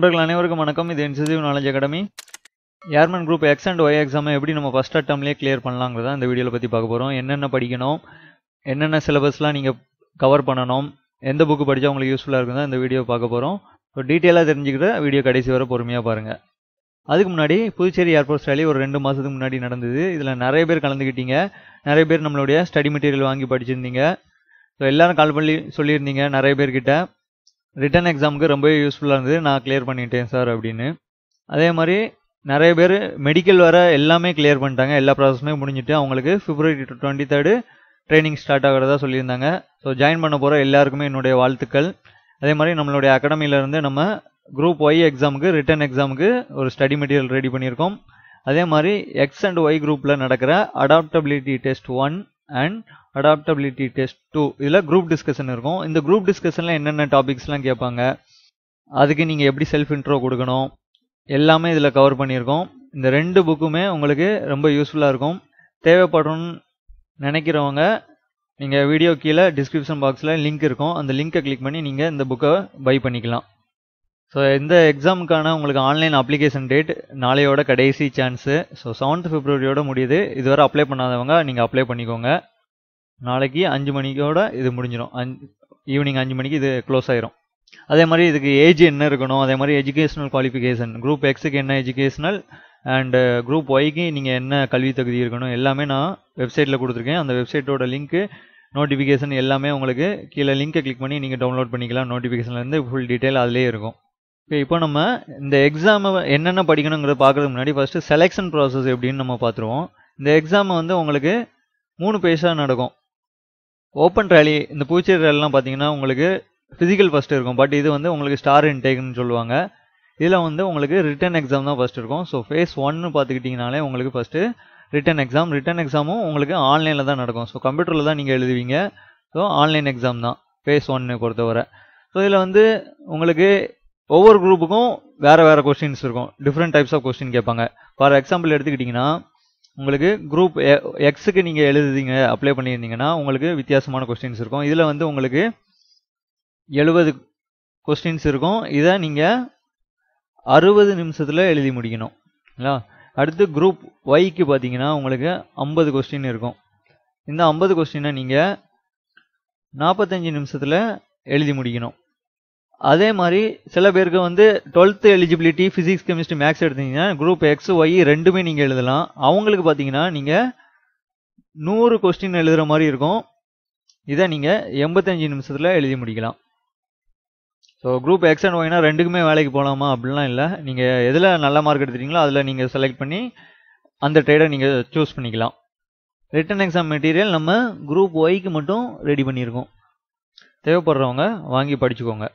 நண்பர்கள் அனைவருக்கும் வணக்கம் இது incisive knowledge academy airmen group X and Y எக்ஸாமை எப்படி நம்ம ஃபஸ்ட் அட்டம்லேயே கிளியர் பண்ணலாங்கிறத இந்த வீடியோவில் பற்றி பார்க்க போகிறோம் என்னென்ன படிக்கணும் என்னென்ன சிலபஸ்லாம் நீங்கள் கவர் பண்ணணும் எந்த புக்கு படித்தா உங்களுக்கு யூஸ்ஃபுல்லாக இருக்குதா இந்த வீடியோ பார்க்க போகிறோம் ஸோ டீட்டெயிலாக தெரிஞ்சுக்கிற வீடியோ கடைசி வர பொறுமையாக பாருங்கள் அதுக்கு முன்னாடி புதுச்சேரி ஏர்போர்ட் ஸ்டாலி ஒரு ரெண்டு மாதத்துக்கு முன்னாடி நடந்தது இதில் நிறைய பேர் கலந்துக்கிட்டீங்க நிறைய பேர் நம்மளுடைய ஸ்டடி மெட்டீரியல் வாங்கி படிச்சிருந்தீங்க ஸோ எல்லோரும் கால் பண்ணி சொல்லியிருந்தீங்க நிறைய பேர்கிட்ட ரிட்டன் எக்ஸாமுக்கு ரொம்பவே யூஸ்ஃபுல்லாக இருந்தது நான் கிளியர் பண்ணிட்டேன் சார் அப்படின்னு அதே மாதிரி நிறைய பேர் மெடிக்கல் வர எல்லாமே கிளியர் பண்ணிட்டாங்க எல்லா ப்ராசஸுமே முடிஞ்சிட்டு அவங்களுக்கு February twenty third training start ஆகிறதா சொல்லியிருந்தாங்க ஸோ ஜாயின் பண்ண போகிற எல்லாருக்குமே என்னுடைய வாழ்த்துக்கள் அதே மாதிரி நம்மளுடைய அகாடமியிலேருந்து நம்ம குரூப் ஒய் எக்ஸாமுக்கு ரிட்டன் எக்ஸாமுக்கு ஒரு ஸ்டடி மெட்டீரியல் ரெடி பண்ணியிருக்கோம் அதே மாதிரி எக்ஸ் அண்ட் ஒய் குரூப்பில் நடக்கிற adaptability test one and adaptability test two இதில் குரூப் டிஸ்கஷன் இருக்கும் இந்த குரூப் டிஸ்கஷனில் என்னென்ன டாபிக்ஸ்லாம் கேட்பாங்க அதுக்கு நீங்கள் எப்படி செல்ஃப் இன்ட்ரோ கொடுக்கணும் எல்லாமே இதில் கவர் பண்ணியிருக்கோம் இந்த ரெண்டு புக்குமே உங்களுக்கு ரொம்ப யூஸ்ஃபுல்லாக இருக்கும் தேவைப்படணும்னு நினைக்கிறவங்க நீங்கள் வீடியோ கீழே டிஸ்கிரிப்ஷன் பாக்ஸில் லிங்க் இருக்கும் அந்த லிங்க்கை கிளிக் பண்ணி நீங்கள் இந்த புக்கை பை பண்ணிக்கலாம் ஸோ இந்த எக்ஸாமுக்கான உங்களுக்கு ஆன்லைன் அப்ளிகேஷன் டேட் நாளையோட கடைசி சான்ஸு ஸோ செவன்த் பிப்ரவரியோட முடியுது இதுவரை அப்ளை பண்ணாதவங்க நீங்கள் அப்ளை பண்ணிக்கோங்க நாளைக்கு அஞ்சு மணிக்கோட இது முடிஞ்சிடும் அஞ்சு ஈவினிங் அஞ்சு மணிக்கு இது க்ளோஸ் ஆயிரும் அதே மாதிரி இதுக்கு ஏஜ் என்ன இருக்கணும் அதே மாதிரி எஜுகேஷனல் குவாலிஃபிகேஷன் குரூப் எக்ஸுக்கு என்ன எஜுகேஷனல் அண்டு குரூப் ஒய்க்கு நீங்கள் என்ன கல்வி தகுதி இருக்கணும் எல்லாமே நான் வெப்சைட்டில் கொடுத்துருக்கேன் அந்த வெப்சைட்டோட லிங்க்கு நோட்டிஃபிகேஷன் எல்லாமே உங்களுக்கு கீழே லிங்க்கை கிளிக் பண்ணி நீங்கள் டவுன்லோட் பண்ணிக்கலாம் நோட்டிஃபிகேஷன்லேருந்து ஃபுல் டீட்டெயில் அதிலே இருக்கும் இப்போ இப்போ நம்ம இந்த எக்ஸாமை என்னென்ன படிக்கணுங்கிறத பார்க்குறதுக்கு முன்னாடி ஃபஸ்ட்டு செலெக்ஷன் ப்ராசஸ் எப்படின்னு நம்ம பார்த்துருவோம் இந்த எக்ஸாமை வந்து உங்களுக்கு மூணு பேஜாக நடக்கும் ஓப்பன் ரேலி இந்த பூச்சி ரேலிலாம் பார்த்தீங்கன்னா உங்களுக்கு ஃபிசிக்கல் ஃபஸ்ட்டு இருக்கும் பட் இது வந்து உங்களுக்கு ஸ்டார் இன்டேக்னு சொல்லுவாங்க இதில் வந்து உங்களுக்கு ரிட்டன் எக்ஸாம் தான் ஃபஸ்ட் இருக்கும் ஸோ ஃபேஸ் ஒன்னு பார்த்துக்கிட்டிங்கனாலே உங்களுக்கு ஃபஸ்ட்டு ரிட்டன் எக்ஸாம் ரிட்டன் எக்ஸாமும் உங்களுக்கு ஆன்லைனில் தான் நடக்கும் ஸோ கம்ப்யூட்டரில் தான் நீங்கள் எழுதுவீங்க ஸோ ஆன்லைன் எக்ஸாம் தான் ஃபேஸ் ஒன்னு பொறுத்தவரை ஸோ இதில் வந்து உங்களுக்கு ஒவ்வொரு குரூப்புக்கும் வேறு வேறு கொஸ்டின்ஸ் இருக்கும் டிஃப்ரெண்ட் டைப்ஸ் ஆஃப் கொஸ்டின் கேட்பாங்க ஃபார் எக்ஸாம்பிள் எடுத்துக்கிட்டிங்கன்னா உங்களுக்கு குரூப் எக்ஸுக்கு நீங்கள் எழுதுதீங்க அப்ளை பண்ணியிருந்தீங்கன்னா உங்களுக்கு வித்தியாசமான கொஸ்டின்ஸ் இருக்கும் இதில் வந்து உங்களுக்கு எழுபது கொஸ்டின்ஸ் இருக்கும் இதை நீங்கள் அறுபது நிமிஷத்தில் எழுதி முடிக்கணும் இல்லைங்களா அடுத்து குரூப் ஒய்க்கு பார்த்தீங்கன்னா உங்களுக்கு ஐம்பது கொஸ்டின் இருக்கும் இந்த ஐம்பது கொஸ்டினை நீங்கள் நாற்பத்தஞ்சு நிமிஷத்தில் எழுதி முடிக்கணும் அதே மாதிரி சில பேருக்கு வந்து twelfth eligibility physics chemistry maths எடுத்தீங்கன்னா குரூப் எக்ஸ் ஒய் ரெண்டுமே நீங்கள் எழுதலாம் அவங்களுக்கு பார்த்தீங்கன்னா நீங்கள் நூறு கொஸ்டின் எழுதுகிற மாதிரி இருக்கும் இதை நீங்கள் எண்பத்தஞ்சு நிமிஷத்தில் எழுதி முடிக்கலாம் ஸோ குரூப் எக்ஸ் அண்ட் ஒய்னா ரெண்டுக்குமே வேலைக்கு போகலாமா அப்படிலாம் இல்லை நீங்கள் எதில் நல்ல மார்க் எடுத்துட்டீங்களோ அதில் நீங்கள் செலக்ட் பண்ணி அந்த ட்ரேடை நீங்கள் சூஸ் பண்ணிக்கலாம் ரிட்டன் எக்ஸாம் மெட்டீரியல் நம்ம குரூப் ஒய்க்கு மட்டும் ரெடி பண்ணியிருக்கோம் தேவைப்படுறவங்க வாங்கி படிச்சுக்கோங்க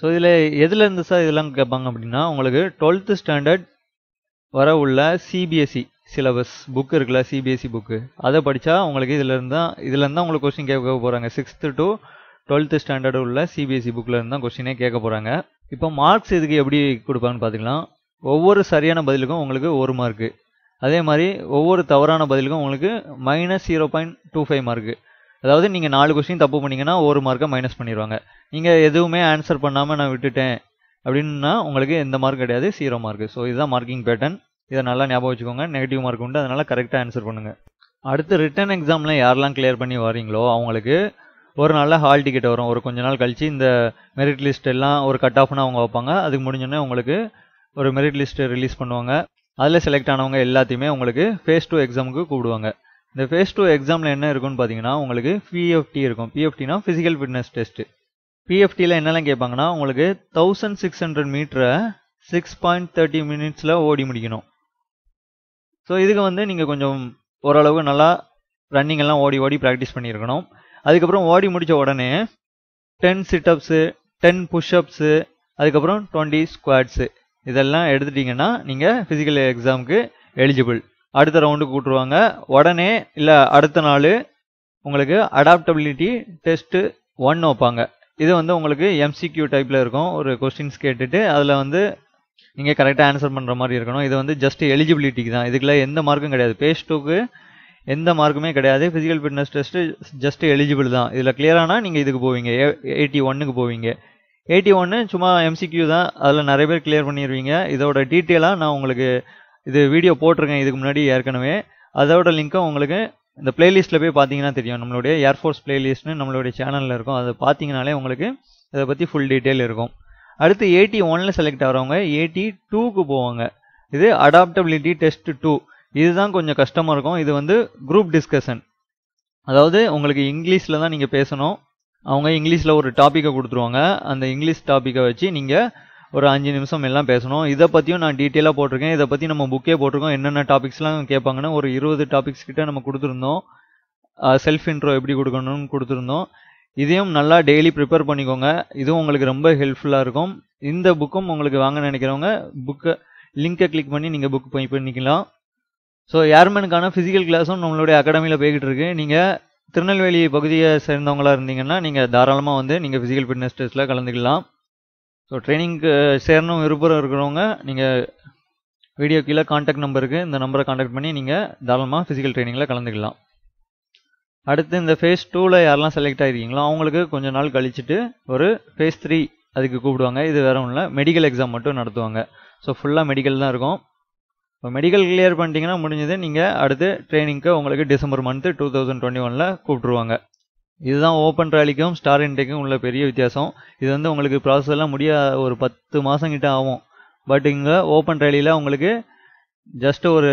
ஸோ இதில் எதில் இருந்து சார் இதெல்லாம் கேட்பாங்க அப்படின்னா உங்களுக்கு டுவெல்த்து ஸ்டாண்டர்ட் வர உள்ள சிபிஎஸ்சி சிலபஸ் புக்கு இருக்குல்ல சிபிஎஸ்சி புக்கு e அதை படித்தா உங்களுக்கு இதில் e தான் இதுலேருந்து தான் உங்களுக்கு கொஸ்டின் கேட்க போகிறாங்க சிக்ஸ்த்து டு டுவெல்த்து ஸ்டாண்டர்டு உள்ள சிபிஎஸ்சி புக்கில் இருந்தால் கொஸ்டினே கேட்க போகிறாங்க இப்போ மார்க்ஸ் இதுக்கு எப்படி கொடுப்பாங்கன்னு பார்த்தீங்கன்னா ஒவ்வொரு சரியான பதிலுக்கும் உங்களுக்கு ஒரு மார்க்கு அதே மாதிரி ஒவ்வொரு தவறான பதிலுக்கும் உங்களுக்கு minus zero point two five mark அதாவது நீங்கள் நாலு கொஸ்டின் தப்பு பண்ணிங்கன்னா ஒரு மார்க்கை மைனஸ் பண்ணிடுவாங்க நீங்கள் எதுவுமே ஆன்சர் பண்ணாமல் நான் விட்டுட்டேன் அப்படின்னா உங்களுக்கு எந்த மார்க் கிடையாது சீரோ மார்க் ஸோ இதுதான் மார்க்கிங் பேட்டர்ன் இதை நல்லா ஞாபகம் வச்சுக்கோங்க நெகட்டிவ் மார்க் உண்டு அதனால் கரெக்டாக ஆன்சர் பண்ணுங்கள் அடுத்து ரிட்டன் எக்ஸாமில் யாரெல்லாம் கிளியர் பண்ணி வரீங்களோ அவங்களுக்கு ஒரு நாளில் ஹால் டிக்கெட் வரும் ஒரு கொஞ்ச நாள் கழித்து இந்த மெரிட் லிஸ்ட் எல்லாம் ஒரு கட் ஆஃப்னு அவங்க வைப்பாங்க அதுக்கு முடிஞ்சோன்னே உங்களுக்கு ஒரு மெரிட் லிஸ்ட்டு ரிலீஸ் பண்ணுவாங்க அதில் செலக்ட் ஆனவங்க எல்லாத்தையுமே உங்களுக்கு ஃபேஸ் டூ எக்ஸாமுக்கு கூப்பிடுவாங்க இந்த ஃபேஸ் டூ எக்ஸாமில் என்ன இருக்கும்னு பார்த்தீங்கன்னா உங்களுக்கு பிஎஃப்டி இருக்கும் பிஎஃப்டினா ஃபிசிக்கல் ஃபிட்னஸ் டெஸ்ட்டு பிஎஃப்டியில் என்னெல்லாம் கேட்பாங்கன்னா உங்களுக்கு தௌசண்ட் சிக்ஸ் ஹண்ட்ரட் மீட்டரை சிக்ஸ் பாயிண்ட் தேர்ட்டி மினிட்ஸில் ஓடி முடிக்கணும் ஸோ இதுக்கு வந்து நீங்கள் கொஞ்சம் ஓரளவு நல்லா ரன்னிங் எல்லாம் ஓடி ஓடி ப்ராக்டிஸ் பண்ணியிருக்கணும் அதுக்கப்புறம் ஓடி முடித்த உடனே டென் சிட்டப்ஸு டென் புஷ்அப்ஸு அதுக்கப்புறம் டுவெண்ட்டி ஸ்குவாட்ஸு இதெல்லாம் எடுத்துட்டிங்கன்னா நீங்கள் ஃபிசிக்கல் எக்ஸாமுக்கு எலிஜிபிள் அடுத்த ரவுண்டுக்கு கூட்டுருவாங்க உடனே இல்லை அடுத்த நாள் உங்களுக்கு அடாப்டபிலிட்டி டெஸ்ட்டு ஒன் வைப்பாங்க இது வந்து உங்களுக்கு எம்சிக்யூ டைப்பில் இருக்கும் ஒரு கொஸ்டின்ஸ் கேட்டுட்டு அதில் வந்து நீங்கள் கரெக்டாக ஆன்சர் பண்ணுற மாதிரி இருக்கணும் இது வந்து ஜஸ்ட் எலிஜிபிலிட்டிக்கு தான் இதுக்குள்ள எந்த மார்க்கும் கிடையாது பேஸ் டூக்கு எந்த மார்க்குமே கிடையாது physical fitness test just eligible தான் இதில் கிளியரானால் நீங்கள் இதுக்கு போவீங்க எயிட்டி ஒன்னுக்கு போவீங்க எயிட்டி ஒன்று சும்மா எம்சிக்யூ தான் அதில் நிறைய பேர் கிளியர் பண்ணிடுவீங்க இதோட டீட்டெயிலாக நான் உங்களுக்கு இது வீடியோ போட்டிருக்கேன் இதுக்கு முன்னாடி ஏற்கனவே அதோட லிங்க்கும் உங்களுக்கு இந்த பிளேலிஸ்ட்டில் போய் பார்த்தீங்கன்னா தெரியும் நம்மளுடைய ஏர்ஃபோர்ஸ் பிளேலிஸ்ட்னு நம்மளுடைய சேனலில் இருக்கும் அதை பார்த்தீங்கனாலே உங்களுக்கு இதை பற்றி ஃபுல் டீட்டெயில் இருக்கும் அடுத்து ஏடி ஒன்னில் செலக்ட் ஆகிறவங்க ஏடி டூக்கு போவாங்க இது அடாப்டபிலிட்டி டெஸ்ட் டூ இதுதான் கொஞ்சம் கஷ்டமாக இருக்கும் இது வந்து குரூப் டிஸ்கஷன் அதாவது உங்களுக்கு இங்கிலீஷில் தான் நீங்கள் பேசணும் அவங்க இங்கிலீஷில் ஒரு டாப்பிக்கை கொடுத்துருவாங்க அந்த இங்கிலீஷ் டாப்பிக்கை வச்சு நீங்கள் ஒரு அஞ்சு நிமிஷம் எல்லாம் பேசணும் இதை பற்றியும் நான் டீட்டெயிலாக போட்டிருக்கேன் இதை பற்றி நம்ம புக்கே போட்டிருக்கோம் என்னென்ன டாபிக்ஸ்லாம் கேட்பாங்கன்னு ஒரு இருபது டாபிக்ஸ் கிட்ட நம்ம கொடுத்துருந்தோம் செல்ஃப் இன்ட்ரோ எப்படி கொடுக்கணும்னு கொடுத்துருந்தோம் இதையும் நல்லா டெய்லி ப்ரிப்பேர் பண்ணிக்கோங்க இதுவும் உங்களுக்கு ரொம்ப ஹெல்ப்ஃபுல்லாக இருக்கும் இந்த புக்கும் உங்களுக்கு வாங்க நினைக்கிறவங்க புக்கை லிங்கை கிளிக் பண்ணி நீங்கள் புக் போய் பண்ணிக்கலாம் ஸோ ஏர்மேனுக்கான ஃபிசிக்கல் கிளாஸும் நம்மளுடைய அகாடமியில் போய்கிட்டு இருக்கு நீங்கள் திருநெல்வேலி பகுதியை சேர்ந்தவங்களாக இருந்தீங்கன்னா நீங்கள் தாராளமாக வந்து நீங்கள் ஃபிசிக்கல் ஃபிட்னஸ் டெஸ்ட்டில் கலந்துக்கலாம் ஸோ ட்ரைனிங்க்கு uh, சேரணும் விருப்பம் இருக்கிறவங்க நீங்கள் வீடியோ கீழே காண்டாக்ட் நம்பருக்கு இந்த நம்பரை காண்டாக்ட் பண்ணி நீங்கள் தாராளமாக ஃபிசிக்கல் ட்ரைனிங்கில் கலந்துக்கலாம் அடுத்து இந்த ஃபேஸ் டூவில் யாரெல்லாம் செலக்ட் ஆகிருக்கீங்களோ அவங்களுக்கு கொஞ்ச நாள் கழிச்சுட்டு ஒரு ஃபேஸ் த்ரீ அதுக்கு கூப்பிடுவாங்க இது வேறு ஒன்றும் இல்லை மெடிக்கல் எக்ஸாம் மட்டும் நடத்துவாங்க ஸோ ஃபுல்லாக மெடிக்கல் தான் இருக்கும் இப்போ மெடிக்கல் கிளியர் பண்ணிட்டீங்கன்னா முடிஞ்சது நீங்கள் அடுத்து ட்ரைனிங்க்கு உங்களுக்கு December month two thousand twenty ஒனில் கூப்பிட்ருவாங்க இதுதான் ஓப்பன் ட்ராலிக்கும் ஸ்டார் இன்டேக்கும் உள்ள பெரிய வித்தியாசம் இது வந்து உங்களுக்கு ப்ராசஸ் எல்லாம் முடிய ஒரு பத்து மாதம் கிட்டே ஆகும் பட் இங்கே ஓப்பன் ட்ராலியில் உங்களுக்கு ஜஸ்ட் ஒரு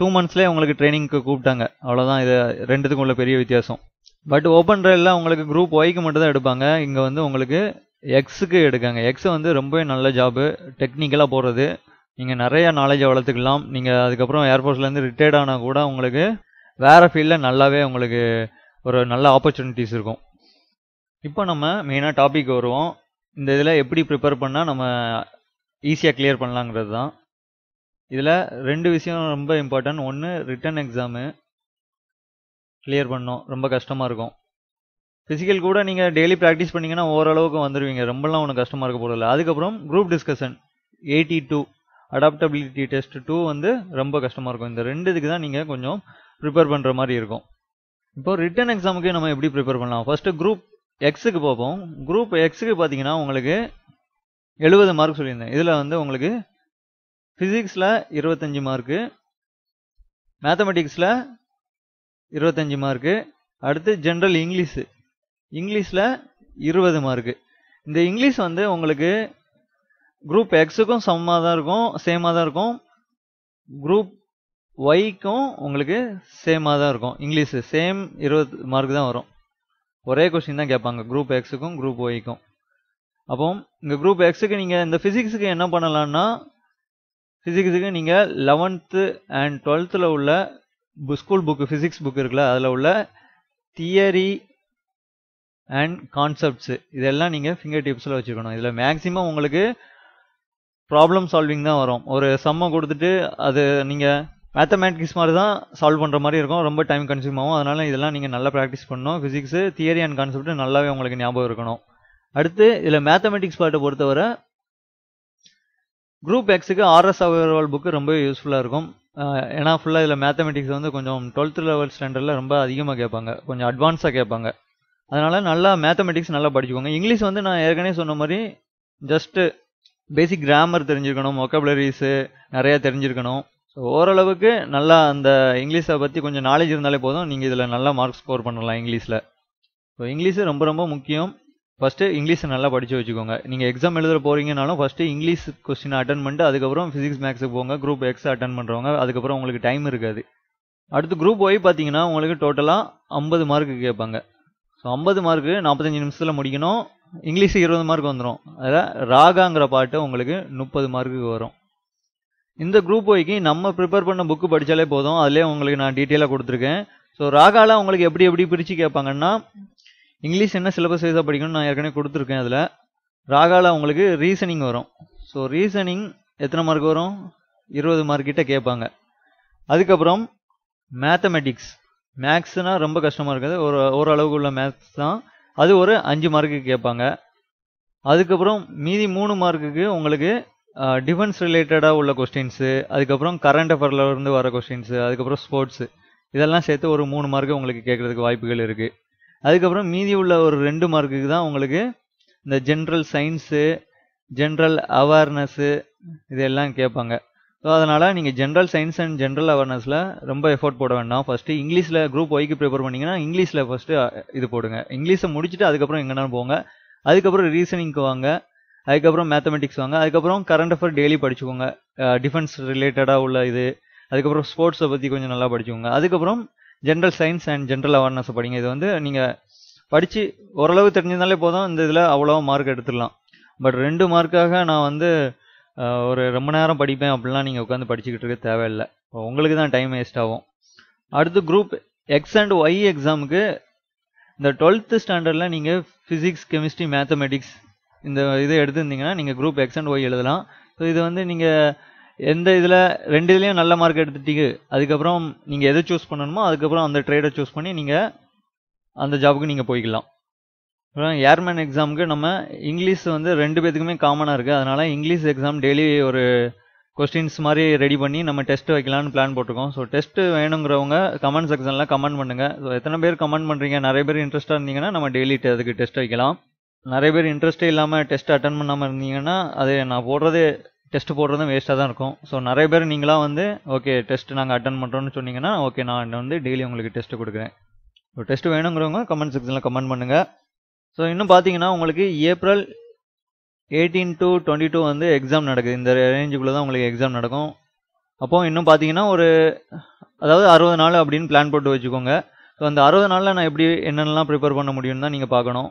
டூ மந்த்ஸ்லேயே உங்களுக்கு ட்ரைனிங்க்கு கூப்பிட்டாங்க அவ்வளோதான் இது ரெண்டுத்துக்கும் உள்ள பெரிய வித்தியாசம் பட் ஓப்பன் ட்ரையலில் உங்களுக்கு குரூப் ஒய்க்கு மட்டும் தான் எடுப்பாங்க இங்கே வந்து உங்களுக்கு எக்ஸுக்கு எடுக்காங்க எக்ஸ் வந்து ரொம்பவே நல்ல ஜாபு டெக்னிக்கலாக போகிறது நீங்கள் நிறையா நாலேஜை வளர்த்துக்கலாம் நீங்கள் அதுக்கப்புறம் ஏர்ஃபோர்ஸ்லேருந்து ரிட்டையர்ட் ஆனால் கூட உங்களுக்கு வேறு ஃபீல்டில் நல்லாவே உங்களுக்கு ஒரு நல்ல ஆப்பர்ச்சுனிட்டிஸ் இருக்கும் இப்போ நம்ம மெயினாக டாபிக் வருவோம் இந்த இதில் எப்படி ப்ரிப்பேர் பண்ணால் நம்ம ஈஸியாக கிளியர் பண்ணலாங்கிறது தான் இதில் ரெண்டு விஷயம் ரொம்ப இம்பார்ட்டன்ட் ஒன்று ரிட்டன் எக்ஸாமு கிளியர் பண்ணோம் ரொம்ப கஷ்டமாக இருக்கும் ஃபிசிக்கல் கூட நீங்கள் டெய்லி ப்ராக்டிஸ் பண்ணிங்கன்னா ஓரளவுக்கு வந்துடுவீங்க ரொம்பலாம் ஒன்றும் கஷ்டமாக இருக்க போகிறதில்ல அதுக்கப்புறம் group discussion AT two adaptability test two வந்து ரொம்ப கஷ்டமாக இருக்கும் இந்த ரெண்டு இதுக்கு தான் நீங்கள் கொஞ்சம் ப்ரிப்பேர் பண்ணுற மாதிரி இருக்கும் இப்போ ரிட்டன் எக்ஸாமுக்கு நம்ம எப்படி ப்ரிப்பேர் பண்ணலாம் ஃபர்ஸ்ட் குரூப் எக்ஸுக்கு பார்ப்போம் குரூப் எக்ஸுக்கு பார்த்தீங்கன்னா உங்களுக்கு எழுபது மார்க் சொல்லியிருந்தேன் இதில் வந்து உங்களுக்கு ஃபிசிக்ஸில் இருபத்தஞ்சி மார்க்கு மேத்தமெட்டிக்ஸில் இருபத்தஞ்சி மார்க்கு அடுத்து ஜென்ரல் இங்கிலீஷு இங்கிலீஷில் இருபது மார்க்கு இந்த இங்கிலீஷ் வந்து உங்களுக்கு குரூப் எக்ஸுக்கும் சமமாக தான் இருக்கும் சேமாக தான் இருக்கும் குரூப் ஒய்க்கும் உங்களுக்கு சேமாக தான் இருக்கும் இங்கிலீஷு சேம் இருபது மார்க் தான் வரும் ஒரே கொஸ்டின் தான் கேட்பாங்க குரூப் எக்ஸுக்கும் குரூப் ஒய்க்கும் அப்போ இந்த குரூப் எக்ஸுக்கு நீங்கள் இந்த ஃபிசிக்ஸுக்கு என்ன பண்ணலான்னா ஃபிசிக்ஸுக்கு நீங்கள் லெவன்த்து அண்ட் டுவெல்த்தில் உள்ள ஸ்கூல் புக்கு ஃபிசிக்ஸ் புக் இருக்குல்ல அதில் உள்ள தியரி அண்ட் கான்செப்ட்ஸு இதெல்லாம் நீங்கள் ஃபிங்கர் டிப்ஸில் வச்சுக்கணும் இதில் மேக்ஸிமம் உங்களுக்கு ப்ராப்ளம் சால்விங் தான் வரும் ஒரு சம்மை கொடுத்துட்டு அது நீங்கள் மேத்தமேட்டிக்ஸ் மாதிரி தான் சால்வ் பண்ணுற மாதிரி இருக்கும் ரொம்ப டைம் கன்சியூம் ஆகும் அதனால் இதெல்லாம் நீங்கள் நல்லா ப்ராக்டிஸ் பண்ணணும் ஃபிசிக்ஸு தியரி அண்ட் கான்செப்ட் நல்லாவே உங்களுக்கு ஞாபகம் இருக்கணும் அடுத்து இதில் மேத்தமெட்டிக்ஸ் பாட்டை பொறுத்தவரை குரூப் எக்ஸுக்கு ஆர்எஸ் அகர்வால் புக்கு ரொம்ப யூஸ்ஃபுல்லாக இருக்கும் ஏன்னா ஃபுல்லாக இதில் மேத்தமெட்டிக்ஸ் வந்து கொஞ்சம் டுவெல்த் லெவல் ஸ்டாண்டர்டில் ரொம்ப அதிகமாக கேட்பாங்க கொஞ்சம் அட்வான்ஸாக கேட்பாங்க அதனால் நல்லா மேத்தமெட்டிக்ஸ் நல்லா படிச்சுக்கோங்க இங்கிலீஷ் வந்து நான் ஏற்கனவே சொன்ன மாதிரி ஜஸ்ட்டு பேசிக் கிராமர் தெரிஞ்சிருக்கணும் மொக்கபுலரிஸு நிறையா தெரிஞ்சிருக்கணும் ஸோ ஓரளவுக்கு நல்லா அந்த இங்கிலீஷை பற்றி கொஞ்சம் நாலேஜ் இருந்தாலே போதும் நீங்கள் இதில் நல்லா மார்க் ஸ்கோர் பண்ணலாம் இங்கிலீஷில் ஸோ இங்கிலீஷு ரொம்ப ரொம்ப முக்கியம் ஃபஸ்ட்டு இங்கிலீஷை நல்லா படித்து வச்சுக்கோங்க நீங்கள் எக்ஸாம் எழுத போகிறீங்கனாலும் ஃபஸ்ட்டு இங்கிலீஷ் கொஸ்டின் அட்டன் பண்ணிட்டு அதுக்கப்புறம் ஃபிசிக்ஸ் மேக்ஸுக்கு போங்க குரூப் எக்ஸ் அட்டன் பண்ணுறவங்க அதுக்கப்புறம் உங்களுக்கு டைம் இருக்காது அடுத்து குரூப் ஒய் பார்த்தீங்கன்னா உங்களுக்கு டோட்டலாக ஐம்பது மார்க்கு கேட்பாங்க ஸோ ஐம்பது மார்க்கு நாற்பத்தஞ்சு நிமிஷத்தில் முடிக்கணும் இங்கிலீஷு இருபது மார்க் வந்துடும் அதில் ராகாங்கிற பாட்டு உங்களுக்கு முப்பது மார்க்குக்கு வரும் இந்த குரூப் வைக்கி நம்ம ப்ரிப்பேர் பண்ண புக்கு படித்தாலே போதும் அதிலே உங்களுக்கு நான் டீட்டெயிலாக கொடுத்துருக்கேன் ஸோ ராகால உங்களுக்கு எப்படி எப்படி பிரித்து கேட்பாங்கன்னா இங்கிலீஷ் என்ன சிலபஸ் வைஸாக படிக்கணும்னு நான் ஏற்கனவே கொடுத்துருக்கேன் அதில் ராகால உங்களுக்கு ரீசனிங் வரும் ஸோ ரீசனிங் எத்தனை மார்க் வரும் இருபது மார்க் கிட்ட கேட்பாங்க அதுக்கப்புறம் மேத்தமெட்டிக்ஸ் மேக்ஸ்னா ரொம்ப கஷ்டமாக இருக்காது ஒரு ஓரளவுக்கு உள்ள மேத்ஸ் தான் அது ஒரு அஞ்சு மார்க்கு கேட்பாங்க அதுக்கப்புறம் மீதி மூணு மார்க்குக்கு உங்களுக்கு டிஃபென்ஸ் ரிலேட்டடாக உள்ள கொஸ்டின்ஸு அதுக்கப்புறம் கரண்ட் அஃபேர்லேருந்து வர கொஸ்டின்ஸு அதுக்கப்புறம் ஸ்போர்ட்ஸு இதெல்லாம் சேர்த்து ஒரு மூணு மார்க்கு உங்களுக்கு கேட்குறதுக்கு வாய்ப்புகள் இருக்குது அதுக்கப்புறம் மீதி உள்ள ஒரு ரெண்டு மார்க்குக்கு தான் உங்களுக்கு இந்த ஜென்ரல் சயின்ஸு ஜென்ரல் அவேர்னஸ்ஸு இதெல்லாம் கேட்பாங்க ஸோ அதனால் நீங்கள் ஜென்ரல் சயின்ஸ் அண்ட் ஜென்ரல் அவேர்னஸில் ரொம்ப எஃபோர்ட் போட வேண்டாம் ஃபஸ்ட்டு இங்கிலீஷில் குரூப் ஒய்க்கு ப்ரிப்பேர் பண்ணிங்கன்னா இங்கிலீஷில் ஃபஸ்ட்டு இது போடுங்க இங்கிலீஷை முடிச்சுட்டு அதுக்கப்புறம் எங்கேனாலும் போங்க அதுக்கப்புறம் ரீசனிங்க்கு வாங்க அதுக்கப்புறம் மேத்தமெட்டிக்ஸ் வாங்க அதுக்கப்புறம் கரண்ட் அஃபேர் டெய்லி படிச்சுக்கோங்க டிஃபென்ஸ் ரிலேட்டடாக உள்ள இது அதுக்கப்புறம் ஸ்போர்ட்ஸை பற்றி கொஞ்சம் நல்லா படிச்சுக்கோங்க அதுக்கப்புறம் general science and general awareness படிங்க இது வந்து நீங்கள் படித்து ஓரளவு தெரிஞ்சிருந்தாலே போதும் இந்த இதில் அவ்வளோவா மார்க் எடுத்துடலாம் பட் ரெண்டு மார்க்காக நான் வந்து ஒரு ரொம்ப நேரம் படிப்பேன் அப்படிலாம் நீங்கள் உட்காந்து படிச்சுக்கிட்டு இருக்க தேவையில்லை உங்களுக்கு தான் டைம் வேஸ்ட் ஆகும் அடுத்து குரூப் எக்ஸ் அண்ட் ஒய் எக்ஸாமுக்கு இந்த டுவெல்த்து ஸ்டாண்டர்டில் நீங்கள் ஃபிசிக்ஸ் கெமிஸ்ட்ரி மேத்தமெட்டிக்ஸ் இந்த இதை எடுத்திருந்தீங்கன்னா நீங்கள் குரூப் எக்ஸ் அண்ட் ஒய் எழுதலாம் ஸோ இது வந்து நீங்கள் எந்த இதில் ரெண்டு இதுலேயும் நல்ல மார்க் எடுத்துட்டீங்க அதுக்கப்புறம் நீங்கள் எதை சூஸ் பண்ணணுமோ அதுக்கப்புறம் அந்த ட்ரேடை சூஸ் பண்ணி நீங்கள் அந்த ஜாபுக்கு நீங்கள் போய்க்கலாம் அப்புறம் ஏர்மேன் எக்ஸாமுக்கு நம்ம இங்கிலீஷ் வந்து ரெண்டு பேத்துக்குமே காமனாக இருக்குது அதனால் இங்கிலீஷ் எக்ஸாம் டெய்லி ஒரு கொஸ்டின்ஸ் மாதிரி ரெடி பண்ணி நம்ம டெஸ்ட்டு வைக்கலான்னு பிளான் போட்டிருக்கோம் ஸோ டெஸ்ட்டு வேணுங்கிறவங்க கமெண்ட் செக்ஷனில் கமெண்ட் பண்ணுங்கள் ஸோ எத்தனை பேர் கமெண்ட் பண்ணுறீங்க நிறைய பேர் இன்ட்ரெஸ்ட்டாக இருந்தீங்கன்னா நம்ம டெய்லி அதுக்கு டெஸ்ட் வைக்கலாம் நிறைய பேர் இன்ட்ரெஸ்ட்டே இல்லாமல் டெஸ்ட் அட்டன் பண்ணாமல் இருந்தீங்கன்னா அது நான் போடுறதே டெஸ்ட் போடுறதும் வேஸ்ட்டாக தான் இருக்கும் ஸோ நிறைய பேர் நீங்களாக வந்து ஓகே டெஸ்ட் நாங்கள் அட்டன் பண்ணுறோன்னு சொன்னீங்கன்னா ஓகே நான் வந்து டெய்லி உங்களுக்கு டெஸ்ட் கொடுக்குறேன் ஸோ டெஸ்ட் வேணுங்கிறவங்க கமெண்ட் செக்ஷனில் கமெண்ட் பண்ணுங்கள் ஸோ இன்னும் பார்த்தீங்கன்னா உங்களுக்கு April eighteen to twenty two வந்து எக்ஸாம் நடக்குது இந்த ரேஞ்சுக்குள்ளே தான் உங்களுக்கு எக்ஸாம் நடக்கும் அப்போது இன்னும் பார்த்தீங்கன்னா ஒரு அதாவது அறுபது நாள் அப்படின்னு பிளான் போட்டு வச்சுக்கோங்க ஸோ அந்த அறுபது நாளில் நான் எப்படி என்னென்னலாம் ப்ரிப்பேர் பண்ண முடியும்னு தான் நீங்கள் பார்க்கணும்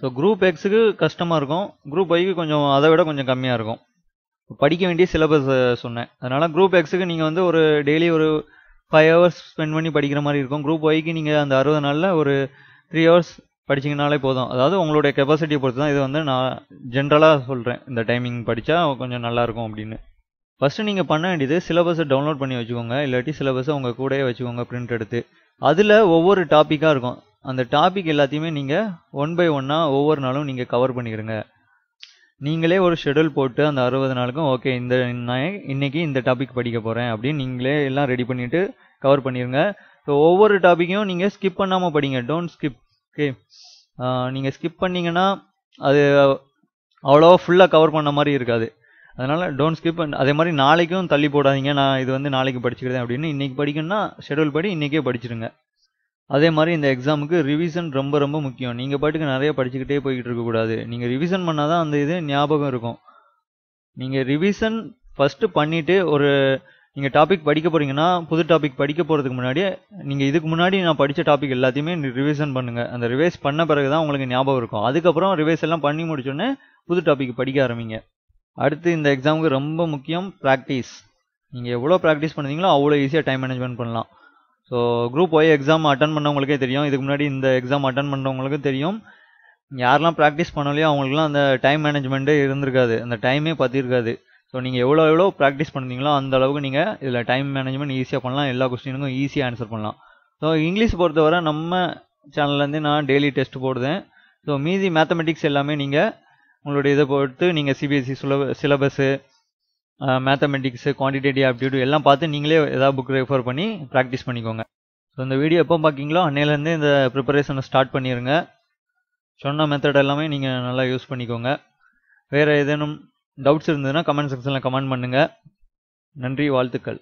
ஸோ குரூப் எக்ஸுக்கு கஷ்டமாக இருக்கும் குரூப் ஒய்க்கு கொஞ்சம் அதை விட கொஞ்சம் கம்மியாக இருக்கும் படிக்க வேண்டிய சிலபஸ் சொன்னேன் அதனால் குரூப் எக்ஸுக்கு நீங்கள் வந்து ஒரு டெய்லி ஒரு ஃபைவ் ஹவர்ஸ் ஸ்பெண்ட் பண்ணி படிக்கிற மாதிரி இருக்கும் குரூப் ஒய்க்கு நீங்கள் அந்த அறுபது நாளில் ஒரு த்ரீ ஹவர்ஸ் படிச்சிங்கனாலே போதும் அதாவது உங்களுடைய கெப்பாசிட்டியை பொறுத்து தான் இது வந்து நான் ஜென்ரலாக சொல்கிறேன் இந்த டைமிங் படித்தா கொஞ்சம் நல்லாயிருக்கும் அப்படின்னு ஃபஸ்ட்டு நீங்கள் பண்ண வேண்டியது சிலபஸை டவுன்லோட் பண்ணி வச்சுக்கோங்க இல்லாட்டி சிலபஸை உங்கள் கூடயே வச்சுக்கோங்க பிரிண்ட் எடுத்து அதில் ஒவ்வொரு டாப்பிக்காக இருக்கும் அந்த டாபிக் எல்லாத்தையுமே நீங்கள் ஒன் பை ஒன்னாக ஒவ்வொரு நாளும் நீங்கள் கவர் பண்ணிக்கிறங்க நீங்களே ஒரு ஷெடியூல் போட்டு அந்த அறுபது நாளுக்கும் ஓகே இந்த நான் இன்னைக்கு இந்த டாபிக் படிக்க போகிறேன் அப்படின்னு நீங்களே எல்லாம் ரெடி பண்ணிவிட்டு கவர் பண்ணிடுங்க ஸோ ஒவ்வொரு டாப்பிக்கையும் நீங்கள் ஸ்கிப் பண்ணாமல் படிங்க டோன்ட் ஸ்கிப் ஓகே நீங்கள் ஸ்கிப் பண்ணிங்கன்னா அது அவ்வளோவா ஃபுல்லாக கவர் பண்ண மாதிரி இருக்காது அதனால் டோன்ட் ஸ்கிப் அதே மாதிரி நாளைக்கும் தள்ளி போடாதீங்க நான் இது வந்து நாளைக்கு படிச்சுக்கிறேன் அப்படின்னு இன்றைக்கி படிக்கணும்னா ஷெடியூல் படி இன்றைக்கே படிச்சிருங்க அதே மாதிரி இந்த எக்ஸாமுக்கு ரிவிஷன் ரொம்ப ரொம்ப முக்கியம் நீங்கள் பாட்டுக்கு நிறைய படிச்சுக்கிட்டே போய்கிட்டு இருக்கக்கூடாது நீங்கள் ரிவிஷன் பண்ணால் தான் அந்த இது ஞாபகம் இருக்கும் நீங்கள் ரிவிஷன் ஃபஸ்ட்டு பண்ணிவிட்டு ஒரு நீங்கள் டாபிக் படிக்க போகிறீங்கன்னா புது டாபிக் படிக்க போகிறதுக்கு முன்னாடி நீங்கள் இதுக்கு முன்னாடி நான் படித்த டாபிக் எல்லாத்தையுமே ரிவிஷன் பண்ணுங்கள் அந்த ரிவைஸ் பண்ண பிறகு தான் உங்களுக்கு ஞாபகம் இருக்கும் அதுக்கப்புறம் ரிவைஸ் எல்லாம் பண்ணி முடிச்சோடனே புது டாபிக் படிக்க ஆரம்பிங்க அடுத்து இந்த எக்ஸாமுக்கு ரொம்ப முக்கியம் ப்ராக்டிஸ் நீங்கள் எவ்வளோ ப்ராக்டிஸ் பண்ணுறீங்களோ அவ்வளோ ஈஸியாக டைம் மேனேஜ்மெண்ட் பண்ணலாம் so group Y exam attend பண்ணவங்களுக்கே தெரியும் இதுக்கு முன்னாடி இந்த எக்ஸாம் அட்டன் பண்ணுறவங்களுக்கும் தெரியும் யாரெல்லாம் ப்ராக்டிஸ் பண்ணலையோ அவங்களுக்குலாம் அந்த டைம் மேனேஜ்மெண்ட்டே இருந்திருக்காது அந்த டைமே பற்றிருக்காது ஸோ நீங்கள் எவ்வளோ எவ்வளோ ப்ராக்டிஸ் பண்ணுறீங்களோ அந்த அளவுக்கு நீங்கள் இதில் டைம் மேனேஜ்மெண்ட் ஈஸியாக பண்ணலாம் எல்லா கொஸ்டினுக்கும் ஈஸியாக ஆன்சர் பண்ணலாம் ஸோ இங்கிலீஷ் பொறுத்தவரை நம்ம சேனல்லேருந்து நான் டெய்லி டெஸ்ட் போடுதேன் ஸோ மீதி மேத்தமெட்டிக்ஸ் எல்லாமே நீங்கள் உங்களுடைய இதை பொறுத்து நீங்கள் CBSE syllabus mathematics quantitative aptitude எல்லாம் பார்த்து நீங்களே ஏதாவது புக் ரெஃபர் பண்ணி ப்ராக்டிஸ் பண்ணிக்கோங்க ஸோ இந்த வீடியோ எப்போ பார்க்கிங்களோ அன்னையிலேருந்து இந்த ப்ரிப்பரேஷனை ஸ்டார்ட் பண்ணிடுங்க சொன்ன மெத்தட் எல்லாமே நீங்கள் நல்லா யூஸ் பண்ணிக்கோங்க வேறு ஏதேனும் டவுட்ஸ் இருந்ததுன்னா கமெண்ட் செக்ஷனில் கமெண்ட் பண்ணுங்கள் நன்றி வாழ்த்துக்கள்